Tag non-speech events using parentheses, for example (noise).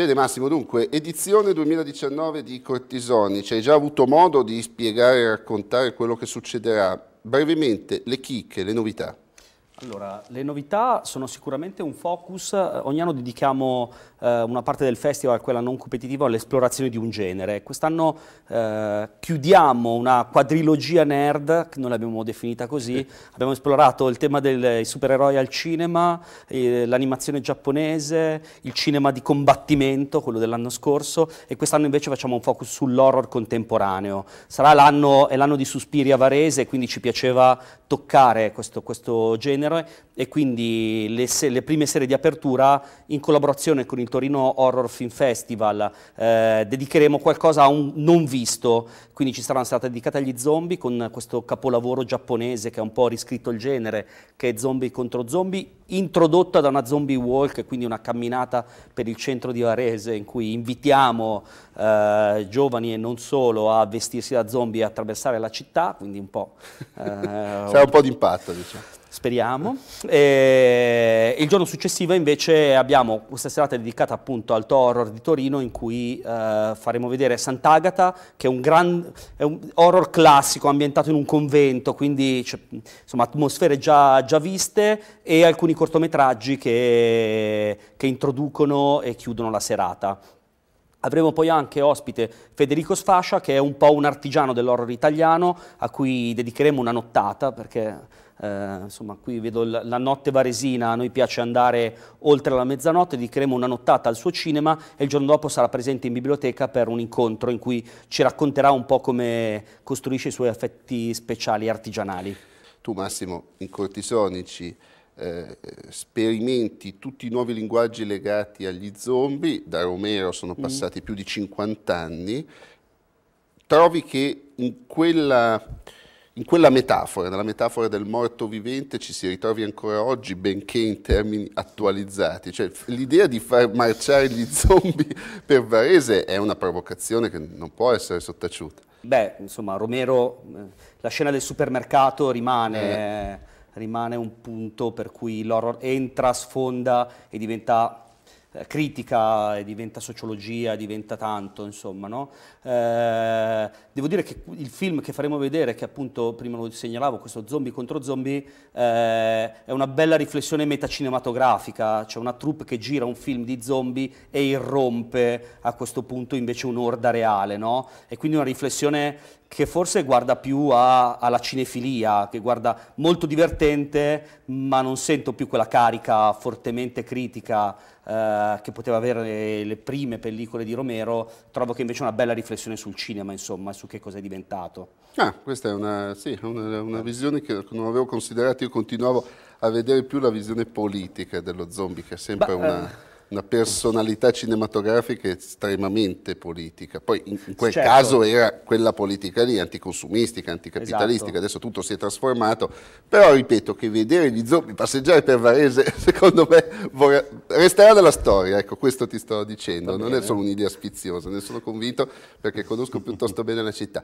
Bene Massimo, dunque, edizione 2019 di Cortisoni, ci hai già avuto modo di spiegare e raccontare quello che succederà. Brevemente, le chicche, le novità. Allora, le novità sono sicuramente un focus, eh, ogni anno dedichiamo eh, una parte del festival, quella non competitiva, all'esplorazione di un genere. Quest'anno eh, chiudiamo una quadrilogia nerd, che non l'abbiamo definita così, eh. abbiamo esplorato il tema dei supereroi al cinema, eh, l'animazione giapponese, il cinema di combattimento, quello dell'anno scorso, e quest'anno invece facciamo un focus sull'horror contemporaneo. Sarà l'anno, è l'anno di Suspiria Varese, quindi ci piaceva toccare questo, questo genere genere e quindi le, se, le, prime serie di apertura in collaborazione con il Torino Horror Film Festival eh, dedicheremo qualcosa a un non visto, quindi ci sarà una serata dedicata agli zombie con questo capolavoro giapponese che ha un po' riscritto il genere, che è Zombie contro Zombie, introdotta da una zombie walk, quindi una camminata per il centro di Varese in cui invitiamo eh, giovani e non solo a vestirsi da zombie e attraversare la città, quindi un po'... Eh, Sarà un po' d'impatto diciamo speriamo. E eh, il giorno successivo invece abbiamo questa serata dedicata appunto al Thor Horror di Torino in cui eh, faremo vedere Sant'Agata che è un, gran, è un horror classico ambientato in un convento, quindi cioè, insomma atmosfere già, già, viste e alcuni cortometraggi che, che introducono e chiudono la serata. Avremo poi anche ospite Federico Sfascia, che è un po' un artigiano dell'horror italiano, a cui dedicheremo una nottata, perché eh, insomma qui vedo la notte varesina, a noi piace andare oltre la mezzanotte, dedicheremo una nottata al suo cinema e il giorno dopo sarà presente in biblioteca per un incontro in cui ci racconterà un po' come costruisce i suoi effetti speciali artigianali. Tu Massimo, in Cortisonici eh, sperimenti tutti i nuovi linguaggi legati agli zombie, da Romero sono mm. passati mm. più di 50 anni, trovi che in quella, in quella metafora, nella metafora del morto vivente, ci si ritrovi ancora oggi, benché in termini attualizzati. Cioè, l'idea di far marciare gli (laughs) zombie per Varese è una provocazione che non può essere sottaciuta. Beh, insomma, Romero, eh, la scena del supermercato rimane... Eh rimane un punto per cui l'horror entra, sfonda e diventa eh, critica, diventa sociologia, diventa tanto, insomma. No? Eh, devo dire che il film che faremo vedere, che appunto prima lo segnalavo, questo Zombie contro Zombie, eh, è una bella riflessione metacinematografica, c'è una troupe che gira un film di zombie e irrompe a questo punto invece un'orda reale, no? E quindi una riflessione che forse guarda più a, alla cinefilia, che guarda molto divertente, ma non sento più quella carica fortemente critica. Eh, eh, che poteva avere le, le, prime pellicole di Romero, trovo che invece una bella riflessione sul cinema, insomma, su che cosa è diventato. Ah, questa è una, sì, una, una visione che non avevo considerato, io continuavo a vedere più la visione politica dello zombie, che è sempre Beh, una... Eh una personalità cinematografica estremamente politica. Poi in, in quel certo. caso era quella politica lì, anticonsumistica, anticapitalistica, esatto. adesso tutto si è trasformato, però ripeto che vedere gli zombie passeggiare per Varese, (laughs) secondo me, vorrà, resterà nella storia, ecco, questo ti sto dicendo, non è solo un'idea spiziosa, ne sono convinto perché conosco piuttosto bene la città.